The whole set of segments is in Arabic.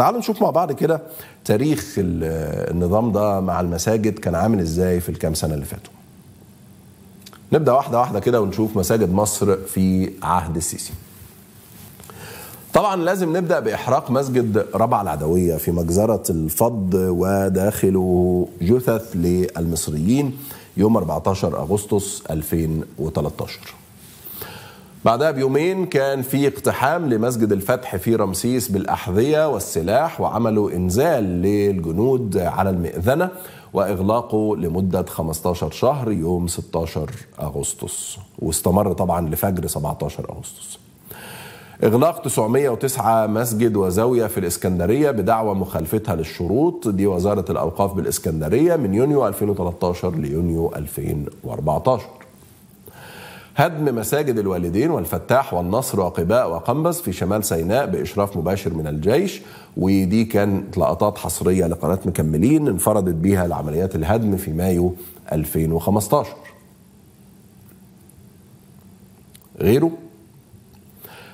تعالوا نشوف مع بعض كده تاريخ النظام ده مع المساجد كان عامل ازاي في الكام سنه اللي فاتوا نبدا واحده واحده كده ونشوف مساجد مصر في عهد السيسي طبعا لازم نبدا باحراق مسجد ربع العدويه في مجزره الفض وداخله جثث للمصريين يوم 14 اغسطس 2013 بعدها بيومين كان في اقتحام لمسجد الفتح في رمسيس بالأحذية والسلاح وعملوا إنزال للجنود على المئذنة وإغلاقه لمدة 15 شهر يوم 16 أغسطس واستمر طبعا لفجر 17 أغسطس إغلاق 909 مسجد وزاوية في الإسكندرية بدعوى مخالفتها للشروط دي وزارة الأوقاف بالإسكندرية من يونيو 2013 ليونيو 2014 هدم مساجد الوالدين والفتاح والنصر وقباء وقنبس في شمال سيناء بإشراف مباشر من الجيش ودي كانت لقطات حصرية لقناة مكملين انفردت بها لعمليات الهدم في مايو 2015 غيره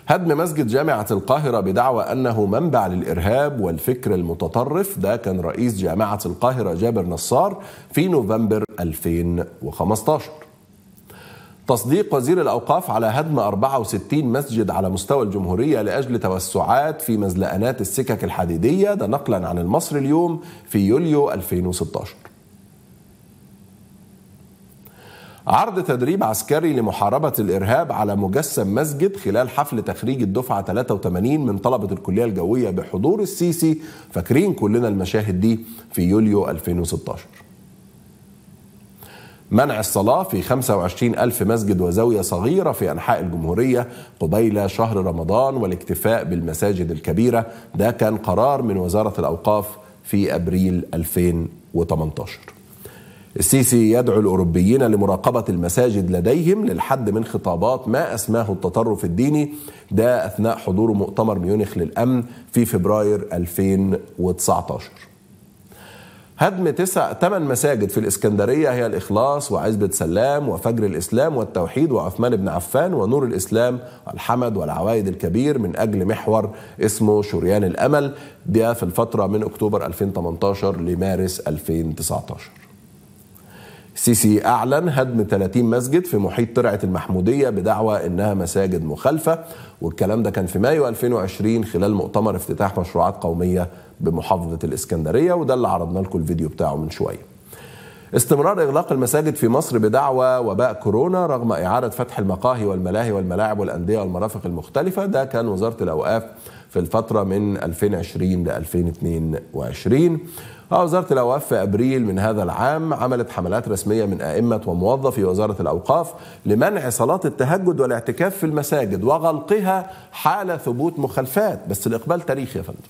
هدم مسجد جامعة القاهرة بدعوى أنه منبع للإرهاب والفكر المتطرف ده كان رئيس جامعة القاهرة جابر نصار في نوفمبر 2015 تصديق وزير الأوقاف على هدم 64 مسجد على مستوى الجمهورية لأجل توسعات في مزلقانات السكك الحديدية ده نقلا عن المصري اليوم في يوليو 2016 عرض تدريب عسكري لمحاربة الإرهاب على مجسم مسجد خلال حفل تخريج الدفعة 83 من طلبة الكلية الجوية بحضور السيسي فاكرين كلنا المشاهد دي في يوليو 2016 منع الصلاة في 25 ألف مسجد وزاوية صغيرة في أنحاء الجمهورية قبيل شهر رمضان والاكتفاء بالمساجد الكبيرة ده كان قرار من وزارة الأوقاف في أبريل 2018 السيسي يدعو الأوروبيين لمراقبة المساجد لديهم للحد من خطابات ما أسماه التطرف الديني ده أثناء حضور مؤتمر ميونخ للأمن في فبراير 2019 هدم تسع ثمان مساجد في الإسكندرية هي الإخلاص وعزبة سلام وفجر الإسلام والتوحيد وعثمان بن عفان ونور الإسلام والحمد والعوايد الكبير من أجل محور اسمه شريان الأمل ده في الفترة من أكتوبر 2018 لمارس 2019 السيسي أعلن هدم 30 مسجد في محيط ترعة المحمودية بدعوى إنها مساجد مخالفة والكلام ده كان في مايو 2020 خلال مؤتمر افتتاح مشروعات قومية بمحافظة الإسكندرية وده اللي عرضنا لكم الفيديو بتاعه من شوية استمرار إغلاق المساجد في مصر بدعوى وباء كورونا رغم إعادة فتح المقاهي والملاهي والملاعب والأندية والمرافق المختلفة ده كان وزارة الأوقاف في الفترة من 2020 ل 2022 آه، وزارة الأوقاف في أبريل من هذا العام عملت حملات رسمية من أئمة وموظفي وزارة الأوقاف لمنع صلاة التهجد والاعتكاف في المساجد وغلقها حال ثبوت مخالفات بس الإقبال تاريخي يا فندم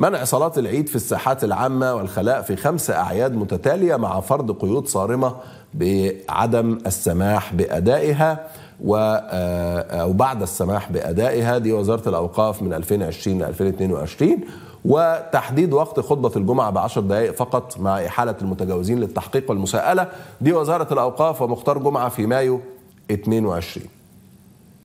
منع صلاة العيد في الساحات العامة والخلاء في خمس أعياد متتالية مع فرض قيود صارمة بعدم السماح بأدائها و آه، آه، أو بعد السماح بأدائها دي وزارة الأوقاف من 2020 ل 2022 وتحديد وقت خطبة الجمعة بعشر دقائق فقط مع إحالة المتجاوزين للتحقيق والمساءلة دي وزارة الأوقاف ومختار جمعة في مايو 22